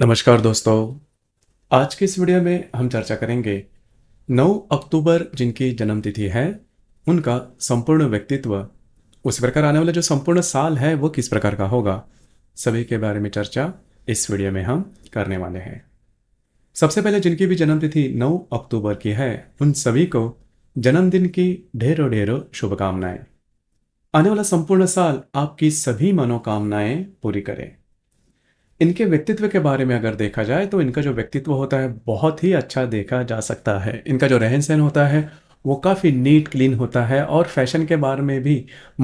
नमस्कार दोस्तों आज के इस वीडियो में हम चर्चा करेंगे 9 अक्टूबर जिनकी जन्मतिथि है उनका संपूर्ण व्यक्तित्व उस प्रकार आने वाला जो संपूर्ण साल है वो किस प्रकार का होगा सभी के बारे में चर्चा इस वीडियो में हम करने वाले हैं सबसे पहले जिनकी भी जन्मतिथि 9 अक्टूबर की है उन सभी को जन्मदिन की ढेरों ढेरों शुभकामनाएं आने वाला संपूर्ण साल आपकी सभी मनोकामनाएं पूरी करें इनके व्यक्तित्व के बारे में अगर देखा जाए तो इनका जो व्यक्तित्व होता है बहुत ही अच्छा देखा जा सकता है इनका जो रहन सहन होता है वो काफ़ी नीट क्लीन होता है और फैशन के बारे में भी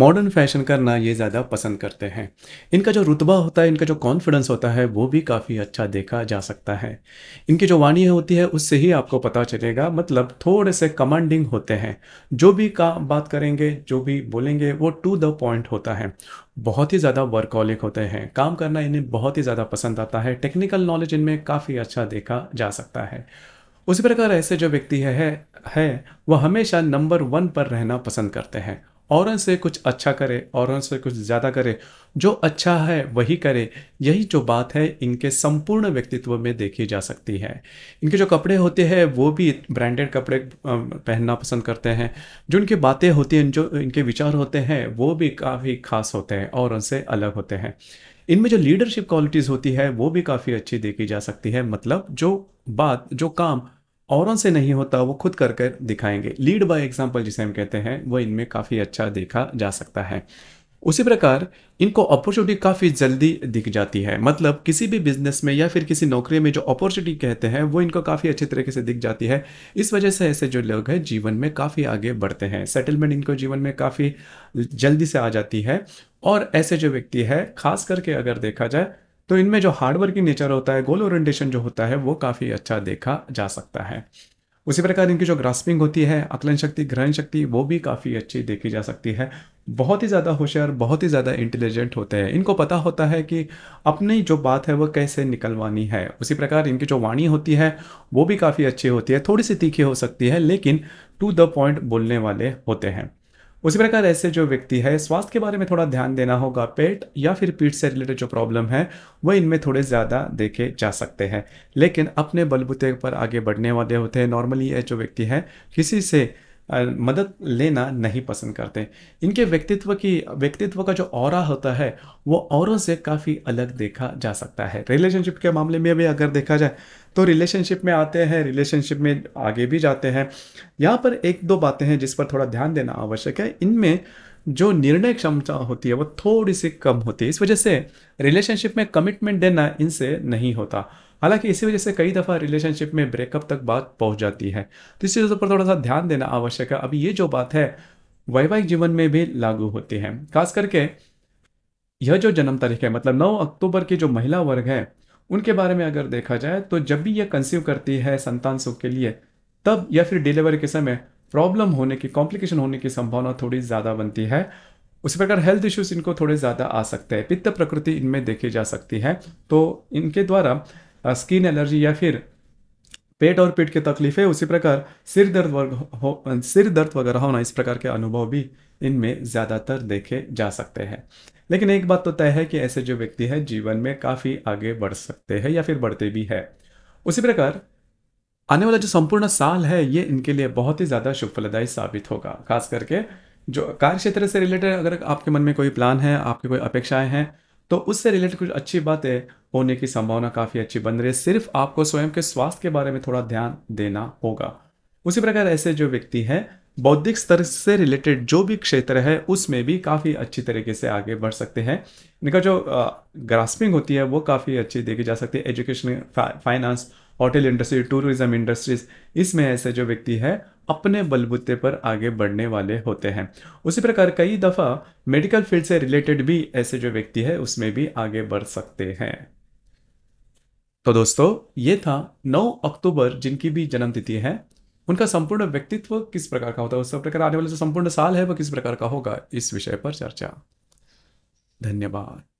मॉडर्न फैशन करना ये ज़्यादा पसंद करते हैं इनका जो रुतबा होता है इनका जो कॉन्फिडेंस होता है वो भी काफ़ी अच्छा देखा जा सकता है इनकी जो वाणी होती है उससे ही आपको पता चलेगा मतलब थोड़े से कमांडिंग होते हैं जो भी का बात करेंगे जो भी बोलेंगे वो टू द पॉइंट होता है बहुत ही ज़्यादा वर्कॉलिक होते हैं काम करना इन्हें बहुत ही ज़्यादा पसंद आता है टेक्निकल नॉलेज इनमें काफ़ी अच्छा देखा जा सकता है उसी प्रकार ऐसे जो व्यक्ति है, है, है वह हमेशा नंबर वन पर रहना पसंद करते हैं औरों से कुछ अच्छा करे औरों से कुछ ज़्यादा करे जो अच्छा है वही करे यही जो बात है इनके संपूर्ण व्यक्तित्व में देखी जा सकती है इनके जो कपड़े होते हैं वो भी ब्रांडेड कपड़े पहनना पसंद करते हैं जो इनकी बातें होती हैं जो इनके विचार होते हैं वो भी काफ़ी खास होते हैं और उनसे अलग होते हैं इनमें जो लीडरशिप क्वालिटीज़ होती है वो भी काफ़ी अच्छी देखी जा सकती है मतलब जो बात जो काम औरों से नहीं होता वो खुद कर कर दिखाएंगे लीड बाय एग्जाम्पल जिसे हम कहते हैं वो इनमें काफ़ी अच्छा देखा जा सकता है उसी प्रकार इनको अपॉर्चुनिटी काफ़ी जल्दी दिख जाती है मतलब किसी भी बिजनेस में या फिर किसी नौकरी में जो अपॉर्चुनिटी कहते हैं वो इनको काफ़ी अच्छे तरीके से दिख जाती है इस वजह से ऐसे जो लोग हैं जीवन में काफ़ी आगे बढ़ते हैं सेटलमेंट इनको जीवन में काफ़ी जल्दी से आ जाती है और ऐसे जो व्यक्ति है खास करके अगर देखा जाए तो इनमें जो हार्डवर्किंग नेचर होता है गोल ओरिएंटेशन जो होता है वो काफ़ी अच्छा देखा जा सकता है उसी प्रकार इनकी जो ग्रास्पिंग होती है आकलन शक्ति ग्रहण शक्ति वो भी काफ़ी अच्छी देखी जा सकती है बहुत ही ज़्यादा होशियार बहुत ही ज़्यादा इंटेलिजेंट होते हैं इनको पता होता है कि अपनी जो बात है वो कैसे निकलवानी है उसी प्रकार इनकी जो वाणी होती है वो भी काफ़ी अच्छी होती है थोड़ी सी तीखी हो सकती है लेकिन टू द पॉइंट बोलने वाले होते हैं उसी प्रकार ऐसे जो व्यक्ति है स्वास्थ्य के बारे में थोड़ा ध्यान देना होगा पेट या फिर पीठ से रिलेटेड जो प्रॉब्लम है वह इनमें थोड़े ज़्यादा देखे जा सकते हैं लेकिन अपने बलबूते पर आगे बढ़ने वाले होते हैं नॉर्मली ये जो व्यक्ति है किसी से मदद लेना नहीं पसंद करते इनके व्यक्तित्व की व्यक्तित्व का जो और होता है वो औरों से काफ़ी अलग देखा जा सकता है रिलेशनशिप के मामले में भी अगर देखा जाए तो रिलेशनशिप में आते हैं रिलेशनशिप में आगे भी जाते हैं यहाँ पर एक दो बातें हैं जिस पर थोड़ा ध्यान देना आवश्यक है इनमें जो निर्णय क्षमता होती है वो थोड़ी सी कम होती है इस वजह से रिलेशनशिप में कमिटमेंट देना इनसे नहीं होता हालांकि इसी वजह से कई दफ़ा रिलेशनशिप में ब्रेकअप तक बात पहुंच जाती है तो इस चीज़ पर थोड़ा सा ध्यान देना आवश्यक है अभी ये जो बात है वैवाहिक जीवन में भी लागू होती है खास करके यह जो जन्म तारीख है मतलब 9 अक्टूबर की जो महिला वर्ग है उनके बारे में अगर देखा जाए तो जब भी यह कंसीव करती है संतान सुख के लिए तब या फिर डिलीवरी के समय प्रॉब्लम होने की कॉम्प्लिकेशन होने की संभावना थोड़ी ज़्यादा बनती है उसी प्रकार हेल्थ इश्यूज इनको थोड़े ज़्यादा आ सकते हैं पित्त प्रकृति इनमें देखी जा सकती है तो इनके द्वारा स्किन एलर्जी या फिर पेट और पेट की तकलीफें उसी प्रकार सिर दर्द हो सिर दर्द वगैरह होना इस प्रकार के अनुभव भी इनमें ज़्यादातर देखे जा सकते हैं लेकिन एक बात तो तय है कि ऐसे जो व्यक्ति है जीवन में काफ़ी आगे बढ़ सकते हैं या फिर बढ़ते भी है उसी प्रकार आने वाला जो संपूर्ण साल है ये इनके लिए बहुत ही ज़्यादा शुभ फलदायी साबित होगा खास करके जो कार्य क्षेत्र से रिलेटेड अगर आपके मन में कोई प्लान है आपकी कोई अपेक्षाएं हैं तो उससे रिलेटेड कुछ अच्छी बातें होने की संभावना काफ़ी अच्छी बन रही है सिर्फ आपको स्वयं के स्वास्थ्य के बारे में थोड़ा ध्यान देना होगा उसी प्रकार ऐसे जो व्यक्ति है बौद्धिक स्तर से रिलेटेड जो भी क्षेत्र है उसमें भी काफ़ी अच्छी तरीके से आगे बढ़ सकते हैं इनका जो ग्रास्पिंग होती है वो काफ़ी अच्छी देखी जा सकती है education finance hotel industry tourism industries इसमें ऐसे जो व्यक्ति है अपने बलबूते पर आगे बढ़ने वाले होते हैं उसी प्रकार कई दफ़ा मेडिकल फील्ड से रिलेटेड भी ऐसे जो व्यक्ति है उसमें भी आगे बढ़ सकते हैं तो दोस्तों ये था 9 अक्टूबर जिनकी भी जन्मतिथि है उनका संपूर्ण व्यक्तित्व किस प्रकार का होता है उस प्रकार आने वाले जो संपूर्ण साल है वह किस प्रकार का होगा इस विषय पर चर्चा धन्यवाद